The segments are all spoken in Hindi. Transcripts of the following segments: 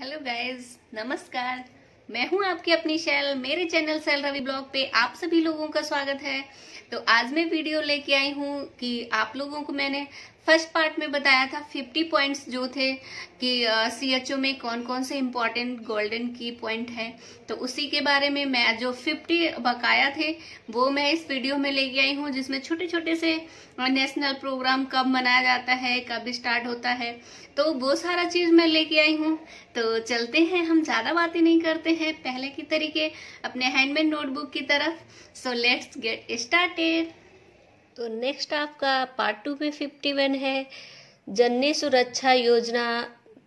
हेलो गाइस नमस्कार मैं हूं आपकी अपनी शैल मेरे चैनल सेल रवि ब्लॉग पे आप सभी लोगों का स्वागत है तो आज मैं वीडियो लेके आई हूं कि आप लोगों को मैंने फर्स्ट पार्ट में बताया था 50 पॉइंट्स जो थे कि सी एच ओ में कौन कौन से इम्पॉर्टेंट गोल्डन की पॉइंट हैं तो उसी के बारे में मैं जो 50 बकाया थे वो मैं इस वीडियो में लेके आई हूँ जिसमें छोटे छोटे से नेशनल प्रोग्राम कब मनाया जाता है कब स्टार्ट होता है तो वो सारा चीज़ मैं लेके आई हूँ तो चलते हैं हम ज़्यादा बातें नहीं करते हैं पहले की तरीके अपने हैंडमेड नोटबुक की तरफ सो लेट्स गेट स्टार्टेड तो नेक्स्ट आपका पार्ट टू में फिफ्टी वन है जन्य सुरक्षा योजना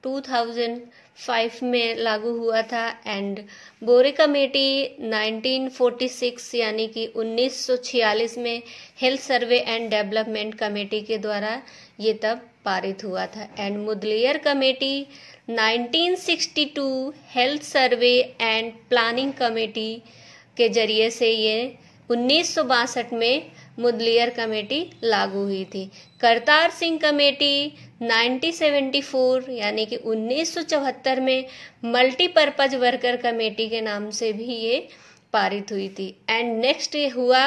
2005 में लागू हुआ था एंड बोरे कमेटी 1946 यानी कि 1946 में health survey and development committee के द्वारा ये तब पारित हुआ था and Mudaliar committee 1962 health survey and planning committee के जरिए से ये उन्नीस में मुदलियर कमेटी लागू हुई थी करतार सिंह कमेटी 1974 यानी कि 1974 में मल्टीपर्पज वर्कर कमेटी के नाम से भी ये पारित हुई थी एंड नेक्स्ट ये हुआ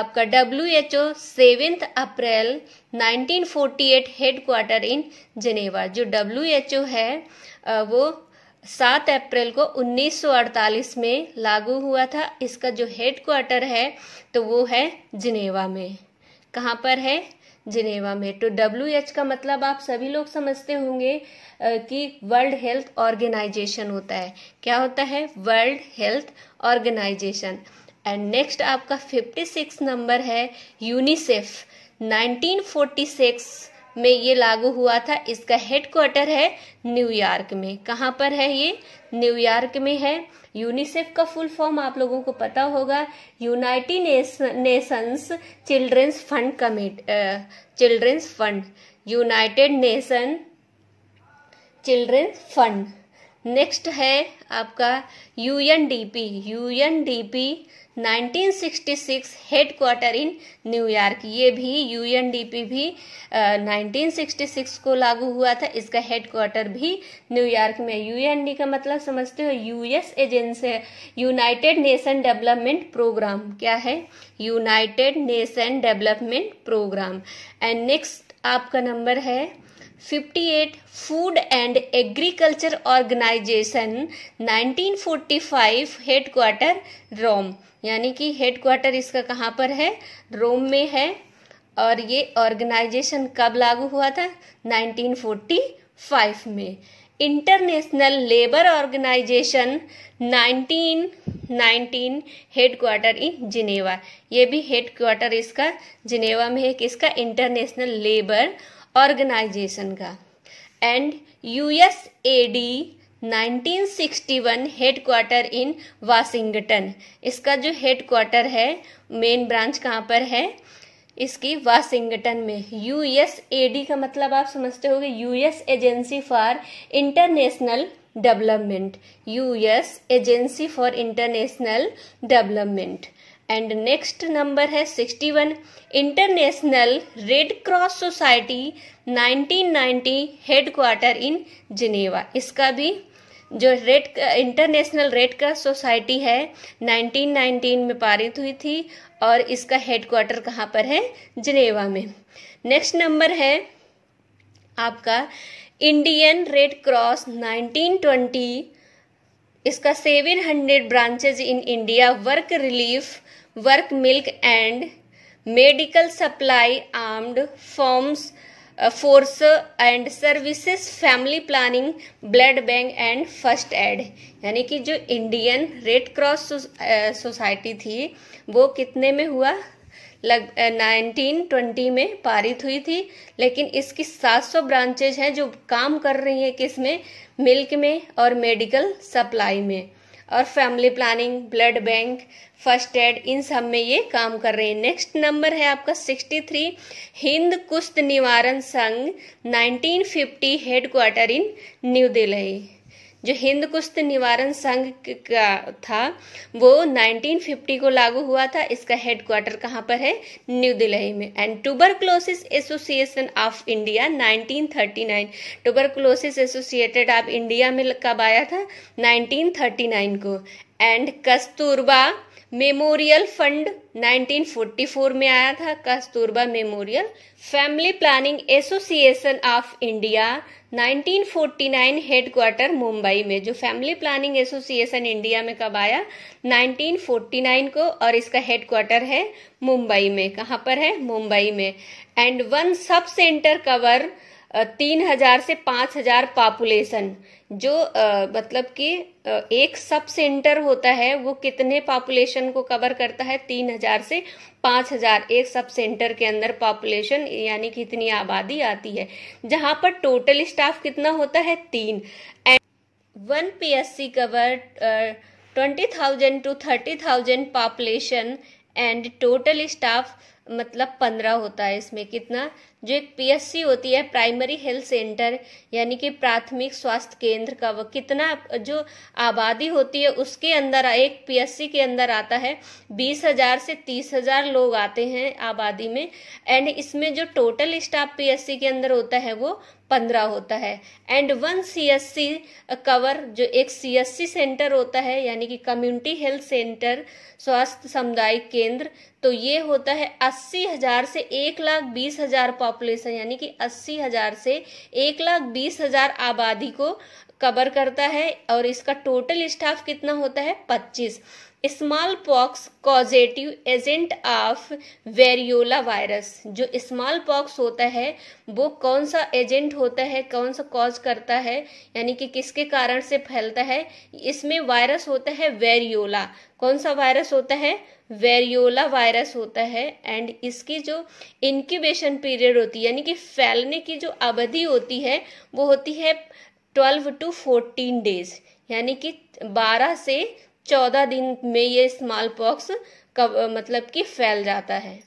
आपका W H O seventh April 1948 quarter in Geneva जो डब्ल्यू एच ओ है वो सात अप्रैल को 1948 में लागू हुआ था इसका जो हेड क्वार्टर है तो वो है जिनेवा में कहाँ पर है जिनेवा में तो डब्ल्यू एच का मतलब आप सभी लोग समझते होंगे कि वर्ल्ड हेल्थ ऑर्गेनाइजेशन होता है क्या होता है world health organization and next आपका 56 नंबर है यूनिसेफ 1946 में ये लागू हुआ था इसका हेडक्वार्टर है न्यूयॉर्क में कहाँ पर है ये न्यूयॉर्क में है यूनिसेफ का फुल फॉर्म आप लोगों को पता होगा यूनाइटेड नेशंस चिल्ड्रंस फंड कमेट children's fund united nation children's fund next है आपका U N D P U N D P 1966 headquarter in New York ये भी यूएनडीपी भी आ, 1966 को लागू हुआ था इसका हेडक्वार्टर भी न्यूयॉर्क में यूएनडी का मतलब समझते हो US agency united nation development programme क्या है united nation development programme and next आपका नंबर है 58 food and agriculture organisation 1945 headquarter Rome यानी कि हेडक्वार्टर इसका कहाँ पर है रोम में है और ये ऑर्गेनाइजेशन कब लागू हुआ था 1945 में international labour organisation 1919 headquarter in Geneva ये भी हेडक्वार्टर इसका जिनेवा में है किसका इंटरनेशनल लेबर ऑर्गेनाइजेशन का and A D nineteen one head headquarter in Washington इसका जो हेडक्वार्टर है मेन ब्रांच कहाँ पर है इसकी वाशिंगटन में ए डी का मतलब आप समझते हो U US agency for international development US agency for international development and next number है 61 international red cross society 1990 headquarter in Geneva इसका भी जो red international red cross society है 1919 में पारित हुई थी और इसका हेडक्वार्टर कहाँ पर है जिनेवा में नेक्स्ट नंबर है आपका इंडियन रेड क्रॉस 1920 इसका seven hundred branches in India work relief work milk and medical supply armed forms force and services family planning blood bank and first aid यानी कि जो इंडियन रेड क्रॉस सोसाइटी थी वो कितने में हुआ लग ट्वेंटी में पारित हुई थी लेकिन इसकी 700 ब्रांचेज हैं जो काम कर रही हैं किस में मिल्क में और मेडिकल सप्लाई में और family planning blood bank first aid इन सब में ये काम कर रहे हैं नेक्स्ट नंबर है आपका 63 हिंद कुश्त निवारण संघ 1950 हेडक्वार्टर इन न्यू दिल्ली जो हिंद कुश्त निवारण संघ का था वो 1950 को लागू हुआ था इसका हेडक्वार्टर कहाँ पर है न्यू दिल्ली में and tuberculosis association of India 1939 tuberculosis associated of India में कब आया था 1939 को एंड कस्तूरबा मेमोरियल फंड 1944 में आया था Kasturba memorial family planning association of India 1949 headquarter Mumbai में जो फैमिली प्लानिंग एसोसिएशन इंडिया में कब आया 1949 को और इसका हेडक्वार्टर है मुंबई में कहां पर है मुंबई में and one sub centre cover तीन हजार से पांच हजार पॉपुलेशन जो मतलब कि एक सब सेंटर होता है वो कितने पॉपुलेशन को कवर करता है तीन हजार से पांच हजार एक सब सेंटर के अंदर पॉपुलेशन यानी कि इतनी आबादी आती है जहां पर टोटल स्टाफ कितना होता है तीन and one PSC cover twenty thousand to thirty thousand population and total staff मतलब पंद्रह होता है इसमें कितना जो एक पीएससी होती है प्राइमरी हेल्थ सेंटर यानी कि प्राथमिक स्वास्थ्य केंद्र का वो कितना जो आबादी होती है उसके अंदर एक पीएससी के अंदर आता है बीस हजार से तीस हजार लोग आते हैं आबादी में एंड इसमें जो टोटल स्टाफ पीएससी के अंदर होता है वो पंद्रह होता है and one C S C cover जो एक सी एस सी सेंटर होता है यानी कि कम्युनिटी हेल्थ सेंटर स्वास्थ्य सामुदायिक केंद्र तो ये होता है अस्सी हजार से एक लाख बीस हजार पॉपुलेशन यानी कि अस्सी हजार से एक लाख बीस हजार आबादी को कवर करता है और इसका टोटल स्टाफ कितना होता है पच्चीस small pox causative agent of variola virus जो स्मॉल पॉक्स होता है वो कौन सा एजेंट होता है कौन सा कॉज करता है यानी कि किसके कारण से फैलता है इसमें वायरस होता है वेरियोला कौन सा वायरस होता है वेरियोला वायरस होता है एंड इसकी जो इनक्यूबेशन पीरियड होती है यानी कि फैलने की जो अवधि होती है वो होती है ट्वेल्व टू फोर्टीन डेज यानी कि बारह से चौदह दिन में ये स्मॉल पॉक्स मतलब कि फैल जाता है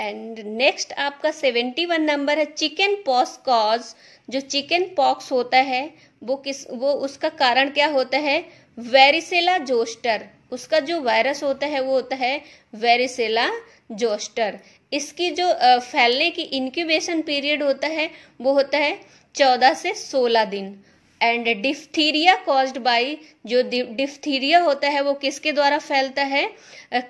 एंड नेक्स्ट आपका सेवेंटी वन नंबर है चिकन पॉक्स कॉज जो चिकन पॉक्स होता है वो किस वो उसका कारण क्या होता है वेरिसेला जोस्टर उसका जो वायरस होता है वो होता है वेरिसेला जोस्टर इसकी जो फैलने की इनक्यूबेशन पीरियड होता है वो होता है चौदह से सोलह दिन एंड डिफ्थीरिया कॉज्ड बाई जो डिफ्थीरिया होता है वो किसके द्वारा फैलता है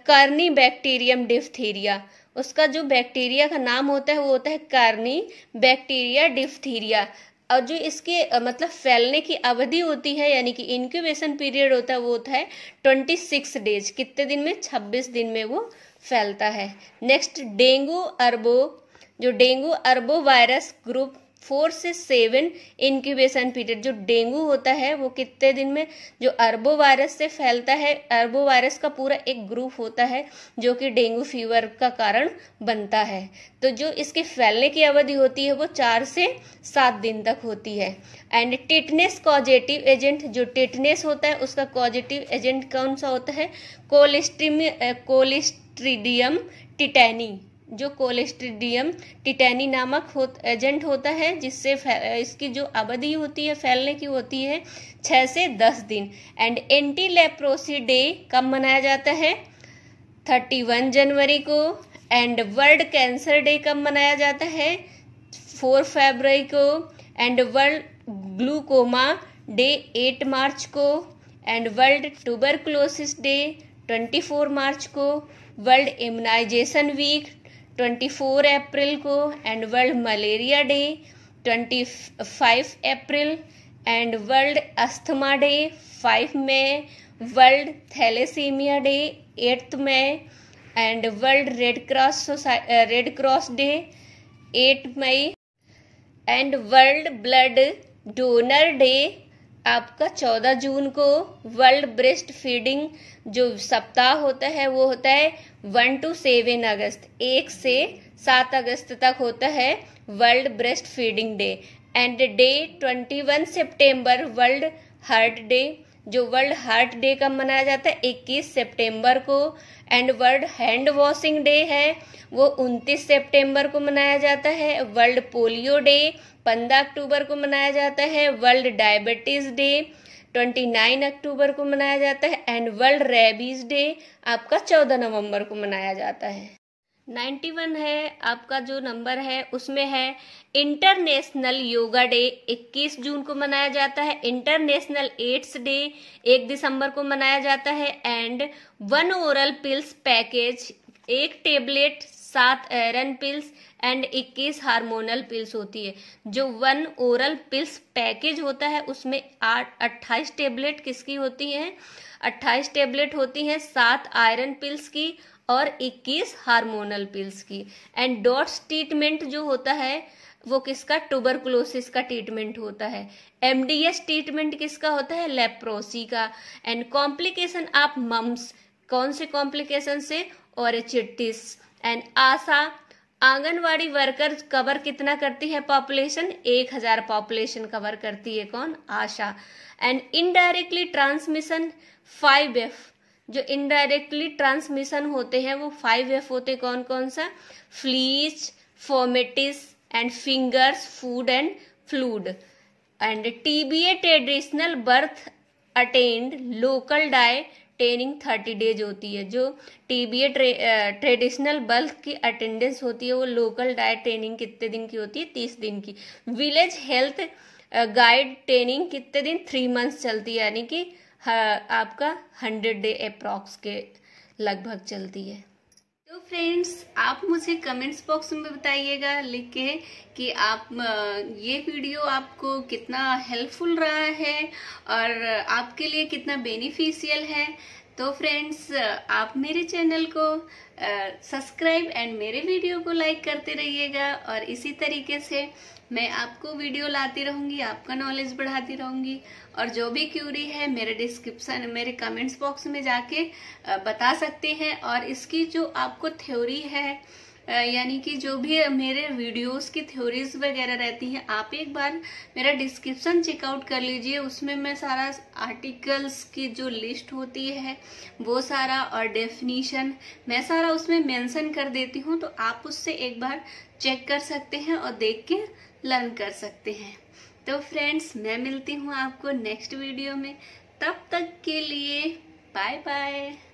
कार्नी बैक्टीरियम डिफ्थीरिया उसका जो बैक्टीरिया का नाम होता है वो होता है कार्नी बैक्टीरिया डिफ्थीरिया और जो इसके मतलब फैलने की अवधि होती है यानी कि इंक्यूबेशन पीरियड होता है वो होता है ट्वेंटी सिक्स डेज कितने दिन में छब्बीस दिन में वो फैलता है नेक्स्ट डेंगू अरबो जो dengue arbovirus group four से सेवन इनक्यूबेशन पीरियड जो डेंगू होता है वो कितने दिन में जो अरबो वायरस से फैलता है अरबो वायरस का पूरा एक ग्रुप होता है जो कि डेंगू फीवर का कारण बनता है तो जो इसके फैलने की अवधि होती है वो चार से सात दिन तक होती है एंड टिटनेस कॉजेटिव एजेंट जो टिटनेस होता है उसका कॉजेटिव एजेंट कौन सा होता है कोलिस्ट्रीम कोलिस्ट्रीडियम टिटैनी जो कोलेस्ट्रीडियम टिटैनी नामक हो एजेंट होता है जिससे इसकी जो अवधि होती है फैलने की होती है छः से दस दिन एंड एंटी लेप्रोसी डे कब मनाया जाता है थर्टी वन जनवरी को एंड वर्ल्ड कैंसर डे कब मनाया जाता है फोर फरवरी को and world glaucoma day eight March को and world tuberculosis day twenty four March को वर्ल्ड इम्यूनाइजेशन वीक 24 अप्रैल को and world malaria day 25 April and world asthma day 5 मई वर्ल्ड थैलेसीमिया डे 8 मई and world red cross society red cross day 8 मई and world blood donor day आपका 14 जून को वर्ल्ड ब्रेस्ट फीडिंग जो सप्ताह होता है वो होता है वन टू सेवन अगस्त एक से सात अगस्त तक होता है world breastfeeding day and day twenty one September world heart day जो वर्ल्ड हार्ट डे का मनाया जाता है इक्कीस सेप्टेम्बर को and world hand washing day है वो 29 सितंबर को मनाया जाता है वर्ल्ड पोलियो डे 15 अक्टूबर को मनाया जाता है वर्ल्ड डायबिटीज़ डे 29 अक्टूबर को मनाया जाता है एंड वर्ल्ड रेबीज़ डे आपका 14 नवंबर को मनाया जाता है नाइन्टी वन है आपका जो नंबर है उसमें है इंटरनेशनल योगा डे 21 जून को मनाया जाता है इंटरनेशनल एड्स डे 1 दिसंबर को मनाया जाता है and one oral pills package एक टेबलेट सात iron pills and 21 hormonal pills होती है जो वन ओरल पिल्स पैकेज होता है उसमें आठ अट्ठाईस टेबलेट किसकी होती हैं 28 टेबलेट होती हैं सात आयरन पिल्स की और 21 हार्मोनल पिल्स की एंड डॉट्स ट्रीटमेंट जो होता है वो किसका ट्यूबरकुलोसिस का ट्रीटमेंट होता है एमडीएस ट्रीटमेंट किसका होता है लेप्रोसी का एंड कॉम्प्लिकेशन आप मम्स कौन से कॉम्प्लिकेशन से और चिट्टिस and ASHA anganwadi worker cover कितना करती है पॉपुलेशन एक हजार पॉपुलेशन कवर करती है कौन ASHA and indirectly transmission five F जो इनडायरेक्टली ट्रांसमिशन होते हैं वो फाइव एफ होते कौन कौन सा फ्लीच fomites and fingers food and fluid and TBA traditional birth attend local dai training thirty days होती है जो टीबीए ट्रेडिशनल बल्क की अटेंडेंस होती है वो लोकल डाइट ट्रेनिंग कितने दिन की होती है तीस दिन की विलेज हेल्थ गाइड ट्रेनिंग कितने दिन थ्री मंथ्स चलती है यानी कि आपका हंड्रेड डे अप्रॉक्स के लगभग चलती है तो फ्रेंड्स आप मुझे कमेंट्स बॉक्स में बताइएगा लिख के कि आप ये वीडियो आपको कितना हेल्पफुल रहा है और आपके लिए कितना बेनिफिशियल है तो फ्रेंड्स आप मेरे चैनल को सब्सक्राइब एंड मेरे वीडियो को लाइक करते रहिएगा और इसी तरीके से मैं आपको वीडियो लाती रहूँगी आपका नॉलेज बढ़ाती रहूँगी और जो भी क्यूरी है मेरे डिस्क्रिप्शन मेरे कमेंट्स बॉक्स में जाके बता सकते हैं और इसकी जो आपको थ्योरी है यानी कि जो भी मेरे वीडियोस की थ्योरीज वगैरह रहती हैं आप एक बार मेरा डिस्क्रिप्शन चेकआउट कर लीजिए उसमें मैं सारा आर्टिकल्स की जो लिस्ट होती है वो सारा और डेफिनीशन मैं सारा उसमें मेंशन कर देती हूँ तो आप उससे एक बार चेक कर सकते हैं और देख के लर्न कर सकते हैं तो फ्रेंड्स मैं मिलती हूँ आपको नेक्स्ट वीडियो में तब तक के लिए बाय बाय